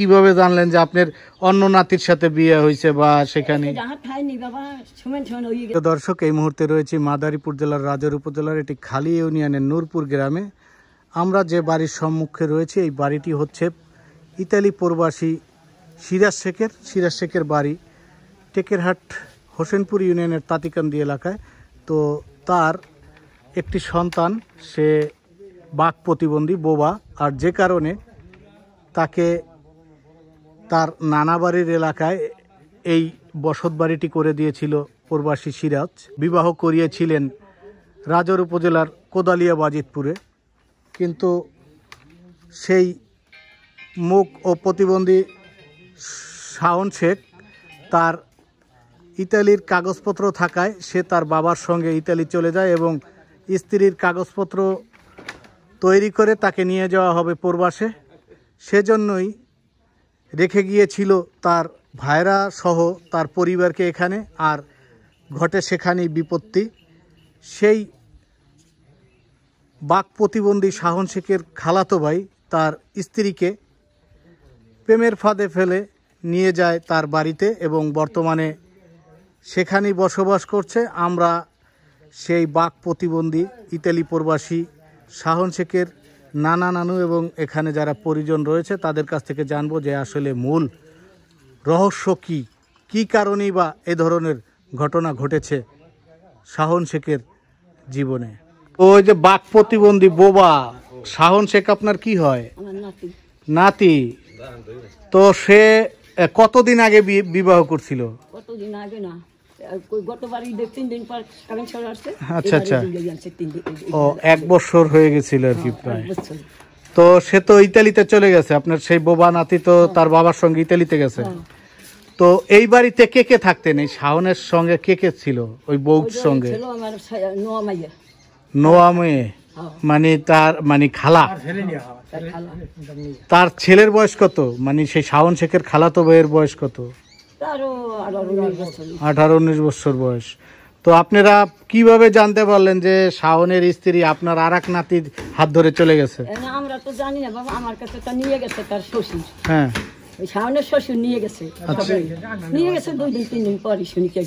কিভাবে জানলেন যে আপনার অন্য নাতির সাথে বিয়ে হয়েছে বা সেখানে তো দর্শক এই মুহূর্তে রয়েছে মাদারীপুর জেলার রাজার উপজেলার এটি খালি ইউনিয়নের নূরপুর গ্রামে আমরা যে বাড়ির সম্মুখে রয়েছে এই বাড়িটি হচ্ছে ইতালি প্রবাসী সিরাজ শেখের সিরাজ শেখের বাড়ি টেকেরহাট হোসেনপুর ইউনিয়নের তাঁতিকান্দি এলাকায় তো তার একটি সন্তান সে বাক প্রতিবন্ধী বোবা আর যে কারণে তাকে তার নানাবাড়ির এলাকায় এই বসত বাড়িটি করে দিয়েছিল প্রবাসী সিরাজ বিবাহ করিয়েছিলেন রাজর উপজেলার কোদালিয়া বাজিতপুরে কিন্তু সেই মুখ ও প্রতিবন্ধী শাওন শেখ তার ইতালির কাগজপত্র থাকায় সে তার বাবার সঙ্গে ইতালি চলে যায় এবং স্ত্রীর কাগজপত্র তৈরি করে তাকে নিয়ে যাওয়া হবে প্রবাসে সেজন্যই রেখে গিয়েছিল তার ভাইরা সহ তার পরিবারকে এখানে আর ঘটে সেখানেই বিপত্তি সেই বাক প্রতিবন্ধী শাহন শেখের খালাতো ভাই তার স্ত্রীকে প্রেমের ফাঁদে ফেলে নিয়ে যায় তার বাড়িতে এবং বর্তমানে সেখানেই বসবাস করছে আমরা সেই বাক প্রতিবন্ধী ইতালি প্রবাসী শাহন শেখের নানা নানু এবং এখানে যারা পরিজন রয়েছে তাদের কাছ থেকে জানবো যে আসলে মূল রহস্য কী কী কারণেই বা এ ধরনের ঘটনা ঘটেছে শাহন শেখের জীবনে ওই যে বাক প্রতিবন্ধী বোবা শাহন শেখ আপনার কি হয় নাতি তো সে কতদিন আগে বিবাহ করছিল কতদিন আগে না তিন দিন পর কারণ আসছে আচ্ছা আচ্ছা ও এক বছর হয়ে গেছিল আর কি হ্যাঁ, প্রায় তো সে তো ইতালিতে চলে গেছে আপনার সেই বোবা নাতি তো হ্যাঁ। তার বাবার সঙ্গে ইতালিতে গেছে হ্যাঁ। তো এই বাড়িতে কে কে থাকতেন এই শাওনের সঙ্গে কে কে ছিল ওই বউর সঙ্গে নোয়া মেয়ে মানে তার মানে খালা তার ছেলের বয়স কত মানে সেই শাওন শেখের খালাতো বইয়ের বয়স কত আঠারো উনিশ বছর বয়স তো আপনারা কিভাবে জানতে পারলেন যে শাওনের স্ত্রী আপনার আর এক নাতির হাত ধরে চলে গেছে আমরা তো জানি না বাবা আমার কাছে তা নিয়ে গেছে তার শ্বশুর হ্যাঁ শাওনের শ্বশুর নিয়ে গেছে নিয়ে গেছে দুই দিন তিন দিন পরই শুনি কে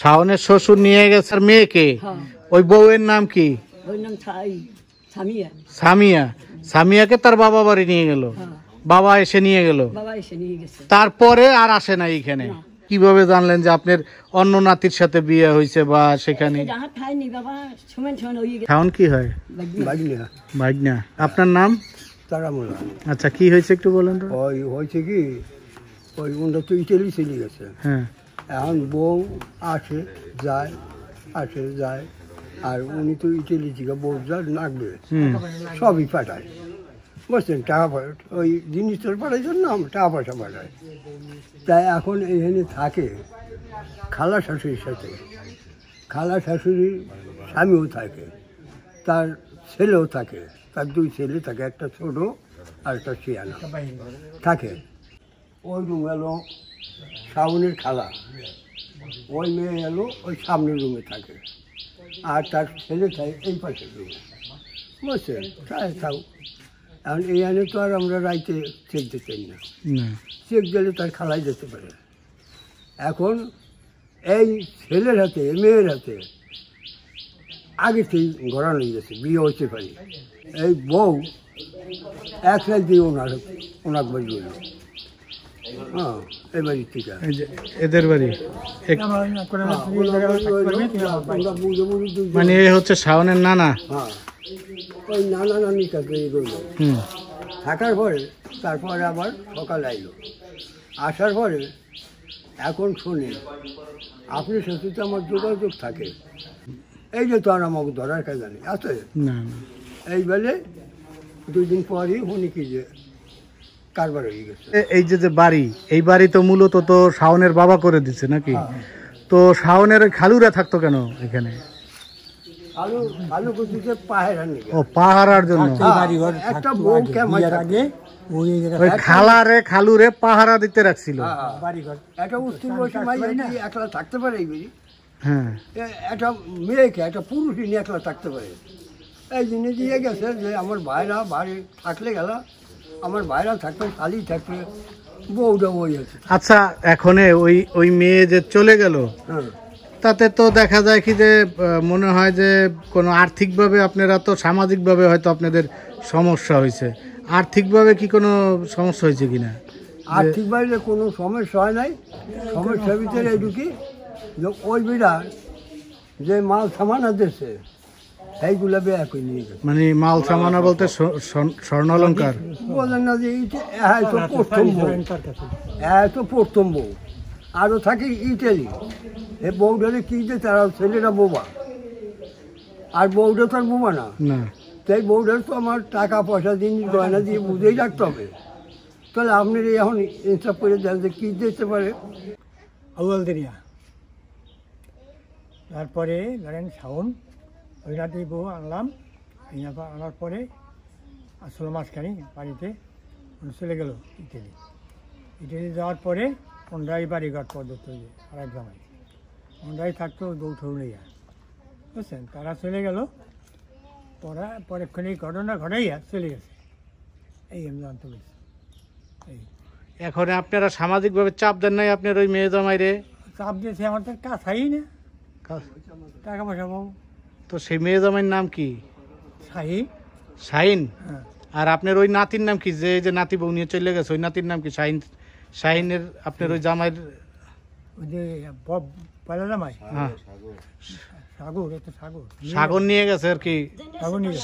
শাওনের শ্বশুর নিয়ে গেছে আর মেয়েকে ওই বউয়ের নাম কি সামিয়া সামিয়াকে তার বাবা বাড়ি নিয়ে গেল বাবা এসে নিয়ে গেল তারপরে আর আসে না এখানে কিভাবে জানলেন যে আপনার অন্য নাতির সাথে বিয়ে হয়েছে বা সেখানে কি হয় আপনার নাম আচ্ছা কি হয়েছে একটু বলেন তো ওই হয়েছে কি ওই ওটা তো ইটালি চলে গেছে হ্যাঁ এখন বউ আসে যায় আসে যায় আর উনি তো ইটালি থেকে বউ যায় নাকবে সবই পাঠায় বুঝছেন টাকা পয়সা ওই জিনিস তোর পাঠাই জন্য টাকা পয়সা পাঠায় তাই এখন এখানে থাকে খালা শাশুড়ির সাথে খালা শাশুড়ির স্বামীও থাকে তার ছেলেও থাকে তার দুই ছেলে থাকে একটা ছোট আর একটা শিয়ানা থাকে ওই রুম এলো শ্রাবণের খালা ওই মেয়ে এলো ওই সামনের রুমে থাকে আর তার ছেলে থাকে এই পাশের রুমে বুঝছেন তাই থাকুক এখন এই তো আর আমরা রাইতে চেক দিতে না চেক দিলে তার খালাই যেতে পারে এখন এই ছেলের হাতে মেয়ের হাতে আগে সেই গড়া নিয়ে গেছে বিয়ে হতে পারে এই বউ এক রাত দিয়ে ওনার ওনার বাড়ি এদের বাড়ি মানে এ হচ্ছে শাওনের নানা হ্যাঁ। ওই নানা নানি থাকে থাকার পরে তারপরে আবার সকাল আইলো আসার পরে এখন শুনে আপনি সাথে তো আমার যোগাযোগ থাকে এই যে তো আর আমাকে ধরার কাজ নেই আছে এইবেলে দুই দিন পরই হুনি কি যে কারবার হয়ে গেছে এই যে যে বাড়ি এই বাড়ি তো মূলত তো শাওনের বাবা করে দিচ্ছে নাকি হ্যাঁ। তো শাওনের খালুরা থাকতো কেন এখানে পাহারা দিতে রাখছিল থাকতে পারে হ্যাঁ, হ্যাঁ। একটা মেয়েকে একটা একলা থাকতে পারে এই হ্যাঁ। দিয়ে গেছে যে আমার ভাইরা বাড়ি থাকলে গেলা আমার ভাইরা থাকবে খালি থাকবে বউটা ওই আছে আচ্ছা এখন ওই ওই মেয়ে যে চলে গেল হ্যাঁ। তাতে তো দেখা যায় কি যে মনে হয় যে কোনো আর্থিকভাবে আপনারা তো সামাজিকভাবে হয়তো আপনাদের সমস্যা হয়েছে আর্থিকভাবে কি কোনো সমস্যা হয়েছে কি না আর্থিকভাবে কোনো সমস্যা হয় নাই সমস্যার ভিতরে ঢুকি যে ওই বিড়া যে মাল সামান আছে মানে মাল সামানা বলতে স্বর্ণ অলঙ্কার বলেন না যে হ্যাঁ, হ্যাঁ, প্রথম বউ আরো আরও থাকে ইটালি এ বউডারে কি যে তারা ছেলেরা বোমা আর বৌডা তো আর বোমা না তাই বৌডার তো আমার টাকা পয়সা দিন গয়না দিয়ে বুঝেই রাখতে হবে তাহলে আপনি এখন ইনসাফ করে দেন যে কী দিতে পারে আউয়ালদেরিয়া তারপরে ধরেন শাওন ওই রাতে বউ আনলাম আনার পরে আসলো মাঝখানে বাড়িতে চলে গেল ইটালি ইটালি যাওয়ার পরে বাড়ি বাড়িঘর পদ্ধতি আর এক জামাই অন্ডাই থাকতো দৌঠৌলিয়া বুঝছেন তারা চলে গেল পরা পরেক্ষণ এই ঘটনা ঘটাইয়া চলে গেছে এই আমি জানতে পেরেছি এই এখন আপনারা সামাজিকভাবে চাপ দেন নাই আপনার ওই মেয়ে জামাইরে চাপ দিয়েছে আমার তো কাছাই না টাকা পয়সা পাবো তো সেই মেয়ে জামাইয়ের নাম কি শাহিন শাহিন হ্যাঁ। আর আপনার ওই নাতির নাম কি যে যে নাতি বউ নিয়ে চলে গেছে ওই নাতির নাম কি শাহিন শাহিনের আপনার ওই জামাইয়ের হ্যাঁ। সাগর নিয়ে গেছে আর কি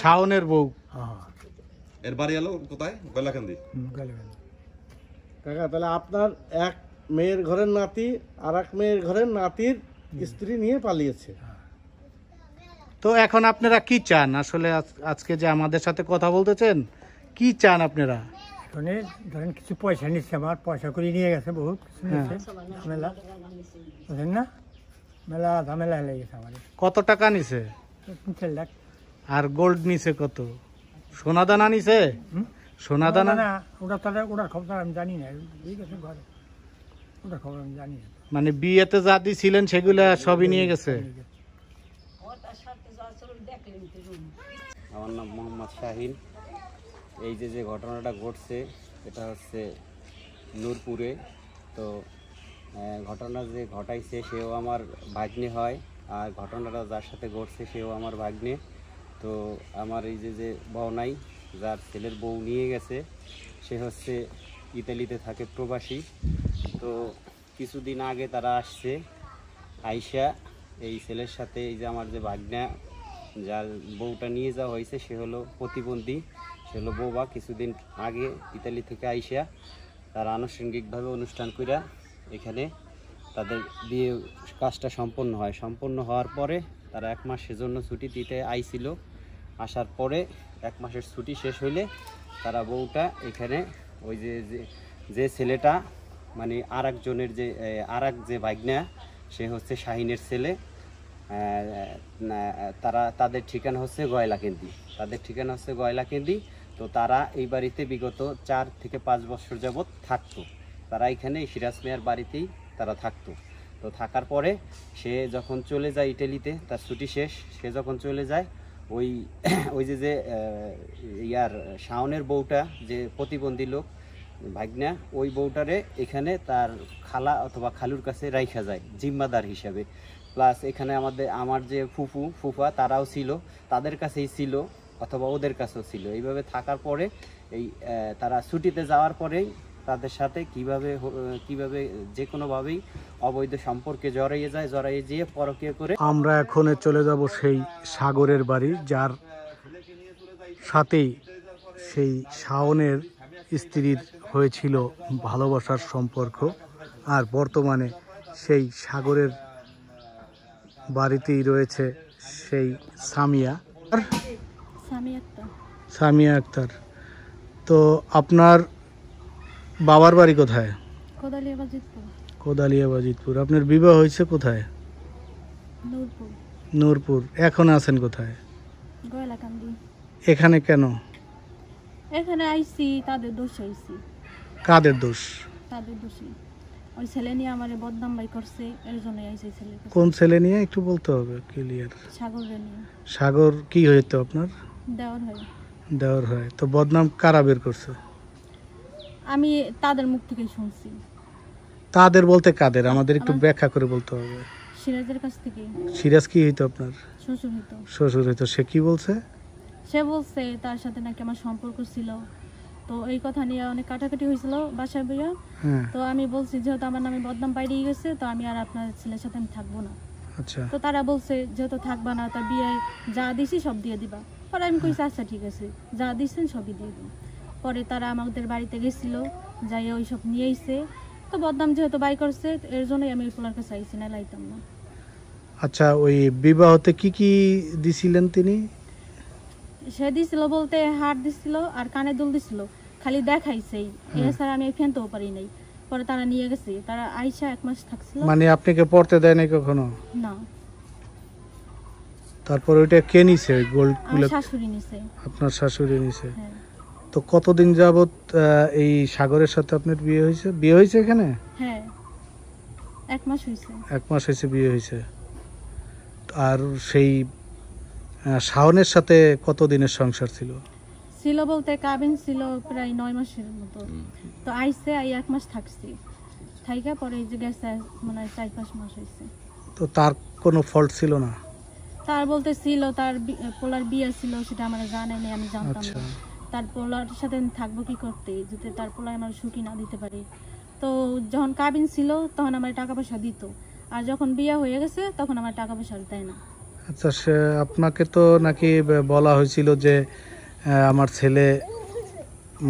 শাওনের বউ হ্যাঁ। এর বাড়ি এলো কোথায় গলাকান্দি কাকা তাহলে আপনার এক মেয়ের ঘরের নাতি আর এক মেয়ের ঘরের নাতির স্ত্রী নিয়ে পালিয়েছে তো এখন আপনারা কি চান আসলে আজকে যে আমাদের সাথে কথা বলতেছেন কি চান আপনারা মানে ধরেন কিছু পয়সা নিচ্ছে আমার পয়সা করে নিয়ে গেছে বহুত হ্যাঁ। ঝামেলা বুঝলেন না মেলা ঝামেলা হয়ে গেছে আমার কত টাকা নিছে আর গোল্ড নিছে কত সোনা দানা নিছে সোনা দানা না ওটা তাহলে ওটার খবর আমি জানি না ঠিক আছে ঘরে ওটার খবর আমি জানি না মানে বিয়েতে যা দিছিলেন সেগুলা সবই নিয়ে গেছে আমার নাম মোহাম্মদ শাহিন এই যে যে ঘটনাটা ঘটছে এটা হচ্ছে নূরপুরে তো ঘটনা যে ঘটাইছে সেও আমার ভাগ্নে হয় আর ঘটনাটা যার সাথে ঘটছে সেও আমার ভাগ্নে তো আমার এই যে যে বউ নাই যার ছেলের বউ নিয়ে গেছে সে হচ্ছে ইতালিতে থাকে প্রবাসী তো কিছুদিন আগে তারা আসছে আইসা এই ছেলের সাথে এই যে আমার যে ভাগ্না যার বউটা নিয়ে যাওয়া হয়েছে সে হলো প্রতিবন্ধী সে হলো বৌবা কিছুদিন আগে ইতালি থেকে আইসা তার আনুষঙ্গিকভাবে অনুষ্ঠান করিয়া এখানে তাদের বিয়ে কাজটা সম্পন্ন হয় সম্পন্ন হওয়ার পরে তারা এক মাসের জন্য ছুটি দিতে আইছিল আসার পরে এক মাসের ছুটি শেষ হইলে তারা বউটা এখানে ওই যে যে ছেলেটা মানে আর একজনের যে আর যে ভাগ্না সে হচ্ছে শাহিনের ছেলে তারা তাদের ঠিকানা হচ্ছে গয়লাকেন্দি তাদের ঠিকানা হচ্ছে গয়লাকেন্দি তো তারা এই বাড়িতে বিগত চার থেকে পাঁচ বছর যাবৎ থাকতো তারা এখানে সিরাজ মেয়ার বাড়িতেই তারা থাকতো তো থাকার পরে সে যখন চলে যায় ইটালিতে তার ছুটি শেষ সে যখন চলে যায় ওই ওই যে যে ইয়ার শাওনের বউটা যে প্রতিবন্ধী লোক ভাগনা ওই বউটারে এখানে তার খালা অথবা খালুর কাছে রাইখা যায় জিম্মাদার হিসাবে প্লাস এখানে আমাদের আমার যে ফুফু ফুফা তারাও ছিল তাদের কাছেই ছিল অথবা ওদের কাছেও ছিল এইভাবে থাকার পরে এই তারা ছুটিতে যাওয়ার পরেই তাদের সাথে কিভাবে কিভাবে যে কোনোভাবেই অবৈধ সম্পর্কে জড়াইয়ে যায় জড়াইয়ে যেয়ে পরকীয় করে আমরা এখন চলে যাব সেই সাগরের বাড়ি যার সাথেই সেই শাওনের স্ত্রীর হয়েছিল ভালোবাসার সম্পর্ক আর বর্তমানে সেই সাগরের বাড়িতেই রয়েছে সেই সামিয়া সামিয়া আক্তার তো আপনার বাবার বাড়ি কোথায় কোদালিয়া বাজিতপুর আপনার বিবাহ হয়েছে কোথায় নূরপুর এখন আছেন কোথায় এখানে কেন এখানে আইছি তাদের দোষ আইছি কাদের দোষ তাদের দোষী ওই ছেলে নিয়ে আমারে বদনাম করছে এর জন্যই আইছে ছেলে কোন ছেলে নিয়ে একটু বলতে হবে ক্লিয়ার সাগর নিয়ে সাগর কি হইতো আপনার দেওয়ার হয় দেওয়ার হয় তো বদনাম কারা বের করছে আমি তাদের মুখ থেকে শুনছি তাদের বলতে কাদের আমাদের একটু ব্যাখ্যা করে বলতে হবে সিরাজের কাছ থেকে সিরাজ কি হইতো আপনার শ্বশুর হইতো শ্বশুর হইতো সে কি বলছে সে বলছে তার সাথে নাকি আমার সম্পর্ক ছিল তো এই কথা নিয়ে অনেক কাটাকাটি হয়েছিল বাসায় বইয়া হ্যাঁ। তো আমি বলছি যেহেতু আমার নামে বদনাম বাইরে গেছে তো আমি আর আপনার ছেলের সাথে আমি থাকবো না আচ্ছা তো তারা বলছে যেহেতু থাকবা না তা বিয়ে যা দিছি সব দিয়ে দিবা পরে আমি কইছি আচ্ছা ঠিক আছে যা দিচ্ছেন সবই দিয়ে দিই পরে তারা আমাদের বাড়িতে গেছিল যাই ওই সব নিয়ে এসে তো বদনাম যেহেতু বাই করছে এর জন্যই আমি ফুলার কাছে আইছি না লাইতাম না আচ্ছা ওই বিবাহতে কি কি দিছিলেন তিনি সে দিছিল বলতে হার দিছিল আর কানে দুল দিছিল খালি দেখাইছেই এছাড়া আমি ফেনতেও পারি নাই পরে তারা নিয়ে গেছে তারা আইসা এক মাস থাকছিল মানে আপনাকে পড়তে দেয় নাই কখনো না তারপর ওইটা কে নিছে গোল্ড গুলো শাশুড়ি নিছে আপনার শাশুড়ি নিছে হ্যাঁ। তো কতদিন যাবত এই সাগরের সাথে আপনার বিয়ে হয়েছে বিয়ে হয়েছে এখানে হ্যাঁ এক মাস হয়েছে এক মাস হয়েছে বিয়ে হয়েছে আর সেই শাওনের সাথে কতদিনের সংসার ছিল ছিল বলতে কাবিন ছিল প্রায় নয় মাসের মতো তো আইসে আই এক মাস থাকছি থাইকা পরে এই যে গেছে মানে চার পাঁচ মাস হয়েছে তো তার কোনো ফল্ট ছিল না তার বলতে ছিল তার পোলার বিয়ে ছিল সেটা আমার জানে নাই আমি জানতাম না আচ্ছা। তার পোলার সাথে থাকবো কি করতে যাতে তার পোলায় আমার সুখী না দিতে পারে তো যখন কাবিন ছিল তখন আমার টাকা পয়সা দিত আর যখন বিয়ে হয়ে গেছে তখন আমার টাকা পয়সা দেয় না আচ্ছা সে আপনাকে তো নাকি বলা হয়েছিল যে আমার ছেলে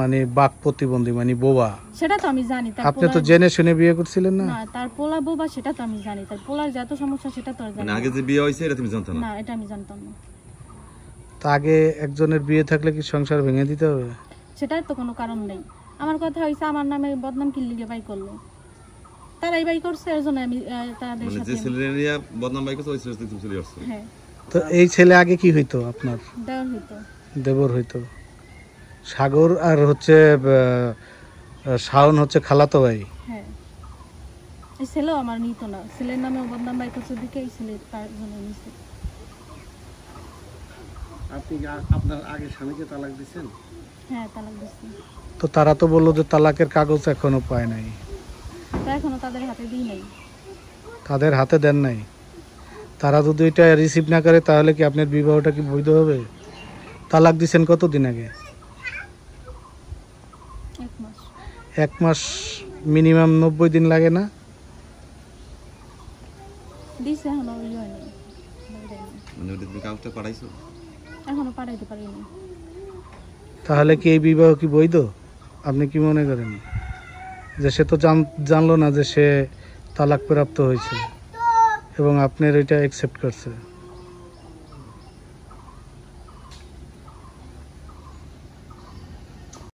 মানে বাক প্রতিবন্ধী মানে বোবা সেটা তো আমি জানি আপনি তো জেনে শুনে বিয়ে করছিলেন না তার পোলা বোবা সেটা তো আমি জানি তার পোলার যত সমস্যা সেটা তো জানি মানে আগে যে বিয়ে হইছে এটা তুমি জানতো না না এটা আমি জানতাম না তা আগে একজনের বিয়ে থাকলে কি সংসার ভেঙে দিতে হবে সেটা তো কোনো কারণ নেই আমার কথা হইছে আমার নামে বদনাম কি লিগে বাই করলো তারাই বাই করছে এজন্য আমি তাদের মানে সাথে যে নিয়া বদনাম বাই করছে ওই ছেলে তুমি চলে আসছে হ্যাঁ তো এই ছেলে আগে কি হইতো আপনার দেওয়ার হইতো দেবর হইতো সাগর আর হচ্ছে শাওন হচ্ছে খালাতো ভাই হ্যাঁ আপনি আপনার হ্যাঁ, তো তারা তো বললো যে তালাকের কাগজ এখনো পায় নাই তাদের হাতে দেন নাই তারা যদি রিসিভ না করে তাহলে কি আপনার বিবাহটা কি বৈধ হবে তালাক দিছেন কতদিন আগে এক মাস মিনিমাম নব্বই দিন লাগে না মানে তাহলে কি এই বিবাহ কি বৈধ আপনি কি মনে করেন যে সে তো জানলো না যে সে তালাক প্রাপ্ত হয়েছে এবং আপনার এটা অ্যাকসেপ্ট করছে